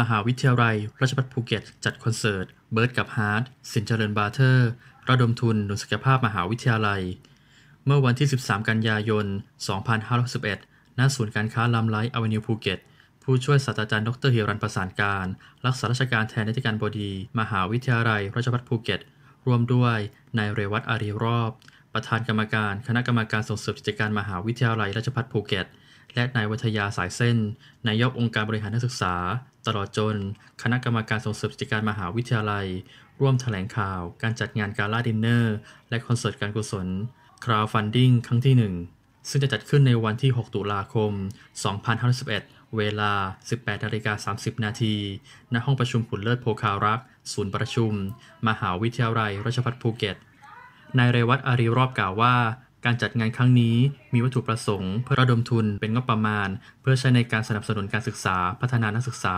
มหาวิทยาลัย ราชภัฏภูเก็ต จัดคอนเสิร์ต เบิร์ดกับฮาร์ดสินเจริญบาเทอร์ ระดมทุน หนุนศักยภาพมหาวิทยาลัย เมื่อวันที่ 13 กันยายน 2561 ณ ศูนย์การค้า ลำไลอเวนิว ภูเก็ต ผู้ช่วยศาสตราจารย์ดรเฮียรันประสานการ รักษาราชการแทนนิติการบดี มหาวิทยาลัย ราชภัฏภูเก็ตร่วมด้วย นายเรวัตอารีรอบ ประธานกรรมการคณะกรรมการส่งเสริมกิจการมหาวิทยาลัยราชภัฏภูเก็ต และนายวัทยาสายเส้น นายกองค์การบริหารนักศึกษาตลอดจน คณะกรรมการส่งเสริมกิจการมหาวิทยาลัย ร่วมถแถลงข่าวการจัดงานการล่าดินเนอร์ และคอนเสิร์ตการกุศล crowdfunding ครั้งที่ 1 ซึ่งจะจัดขึ้นในวันที่ 6 ตุลาคม 2511เวลา 18นาฬิกา30 นาทีณห้องประชุมขุนเลิศโพคารัก ศูนย์ประชุมมหาวิทยาลัยราชภัฏภูเก็ต นายเรวัตอารีรอบกล่าวว่าการจัดงานครั้งนี้มีวัตถุประสงค์เพื่อระดมทุนเป็นงบประมาณเพื่อใช้ในการสนับสนุนการศึกษา พัฒนานักศึกษา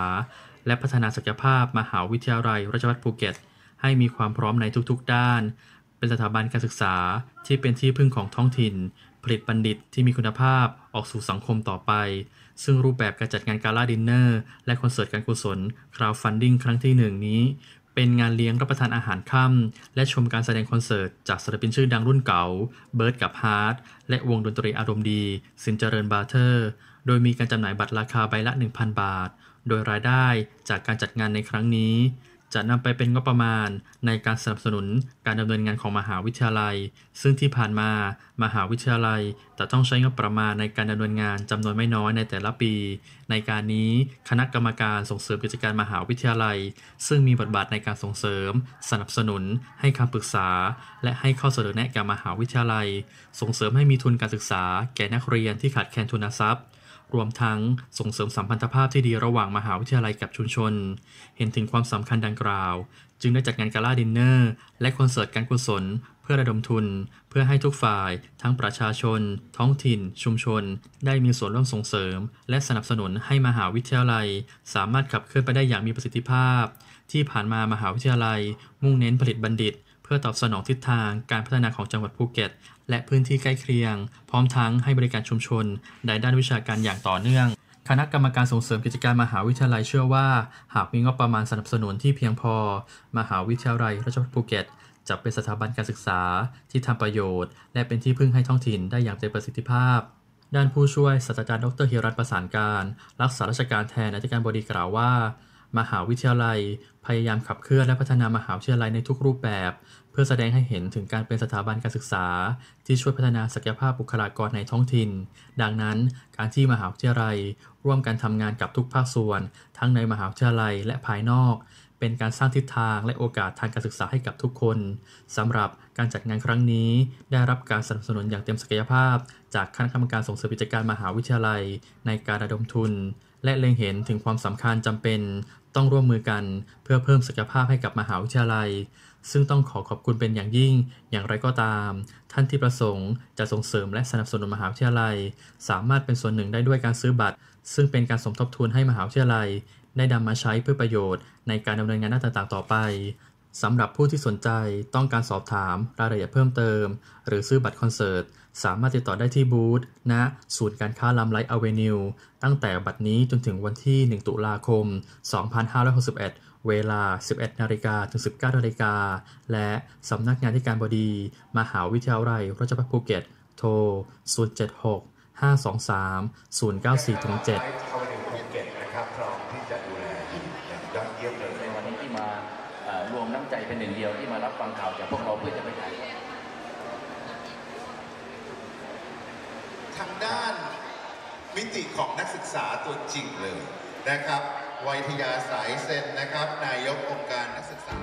และพัฒนาศักยภาพมหาวิทยาลัยราชวัฏภูเก็ตให้มีความพร้อมในทุกๆ ด้านเป็นสถาบันการศึกษาที่เป็นที่พึ่งของท้องถิ่น ผลิตบัณฑิตที่มีคุณภาพออกสู่สังคมต่อไป ซึ่งรูปแบบการจัดงานการ่าดินเนอร์และคอนเสิร์ตการกุศลคราวฟันดิ้งครั้งที่1นี้เป็นงานเลี้ยงรับประทานอาหารค่ำและชมการแสดงคอนเสิร์ต จากศิลปินชื่อดังรุ่นเก่า เบิร์ดกับฮาร์ดและวงดนตรีอารมณ์ดี สินเจริญบาเทอร์ โดยมีการจำหน่ายบัตรราคาใบละ 1,000 บาท โดยรายได้จากการจัดงานในครั้งนี้จะนำไปเป็นงบประมาณในการสนับสนุนการดำเนินงานของมหาวิทยาลัย ซึ่งที่ผ่านมามหาวิทยาลัยจะต้องใช้งบประมาณในการดำเนินงานจำนวนไม่น้อยในแต่ละปี ในการนี้คณะกรรมการส่งเสริมกิจการมหาวิทยาลัย ซึ่งมีบทบาทในการส่งเสริม สนับสนุน ให้คำปรึกษา และให้ข้อเสนอแนะแก่มหาวิทยาลัย ส่งเสริมให้มีทุนการศึกษาแก่นักเรียนที่ขาดแคลนทุนทรัพย์รวมทั้งส่งเสริมสัมพันธภาพที่ดีระหว่างมหาวิทยาลัยกับชุมชน เห็นถึงความสำคัญดังกล่าว จึงได้จัดงานกาลาดินเนอร์ และคอนเสิร์ตการกุศลเพื่อระดมทุน เพื่อให้ทุกฝ่าย ทั้งประชาชน ท้องถิ่น ชุมชน ได้มีส่วนร่วมส่งเสริม และสนับสนุนให้มหาวิทยาลัย สามารถขับเคลื่อนไปได้อย่างมีประสิทธิภาพ ที่ผ่านมามหาวิทยาลัย มุ่งเน้นผลิตบัณฑิตเพื่อตอบสนองทิศทางการพัฒนาของจังหวัดภูเก็ต และพื้นที่ใกล้เคียง พร้อมทั้งให้บริการชุมชนในด้านวิชาการอย่างต่อเนื่อง คณะกรรมการส่งเสริมกิจการมหาวิทยาลัย เชื่อว่า หากมีงบประมาณสนับสนุนที่เพียงพอ มหาวิทยาลัยราชภัฏภูเก็ต จะเป็นสถาบันการศึกษาที่ทำประโยชน์ และเป็นที่พึ่งให้ท้องถิ่นได้อย่างเต็มประสิทธิภาพ ด้านผู้ช่วยศาสตราจารย์ดรเฮรันประสานการ รักษาราชการแทนอธิการบดีกล่าวว่ามหาวิทยาลัย พยายามขับเคลื่อนและพัฒนามหาวิทยาลัยในทุกรูปแบบ เพื่อแสดงให้เห็นถึงการเป็นสถาบันการศึกษา ที่ช่วยพัฒนาศักยภาพบุคลากรในท้องถิ่น ดังนั้นการที่มหาวิทยาลัยร่วมกันทำงานกับทุกภาคส่วนทั้งในมหาวิทยาลัยและภายนอก เป็นการสร้างทิศทางและโอกาสทางการศึกษาให้กับทุกคนสำหรับการจัดงานครั้งนี้ได้รับการสนับสนุนอย่างเต็มศักยภาพจากคณะกรรมการส่งเสริมกิจการมหาวิทยาลัย ในการระดมทุนและเล็งเห็นถึงความสำคัญจำเป็น ต้องร่วมมือกันเพื่อเพิ่มศักยภาพให้กับมหาวิทยาลัย ซึ่งต้องขอขอบคุณเป็นอย่างยิ่ง อย่างไรก็ตาม ท่านที่ประสงค์จะส่งเสริมและสนับสนุนมหาวิทยาลัย สามารถเป็นส่วนหนึ่งได้ด้วยการซื้อบัตร ซึ่งเป็นการสมทบทุนให้มหาวิทยาลัย ได้นำมาใช้เพื่อประโยชน์ในการดำเนินงานด้านต่างๆต่อไปสำหรับผู้ที่สนใจต้องการสอบถามรายละเอียดเพิ่มเติมหรือซื้อบัตรคอนเสิร์ตสามารถติดต่อได้ที่บูธนะศูนย์การค้าลำไลอเวนิว ตั้งแต่บัดนี้จนถึงวันที่ 1 ตุลาคม 2561 เวลา 11นาฬิกาถึง 19นาฬิกาและสำนักงานที่การบดี มหาวิทยาลัย ราชภัฏภูเก็ตโทร 076 523 094ถึง7ที่มารวมน้ำใจเป็นหนึ่งเดียวที่มารับฟังข่าวจากพวกเราเพื่อจะไปถ่ายด้านมิติของนักศึกษาตัวจริงเลยนะครับวัยทยาสายเซนนะครับ นายกองค์การนักศึกษา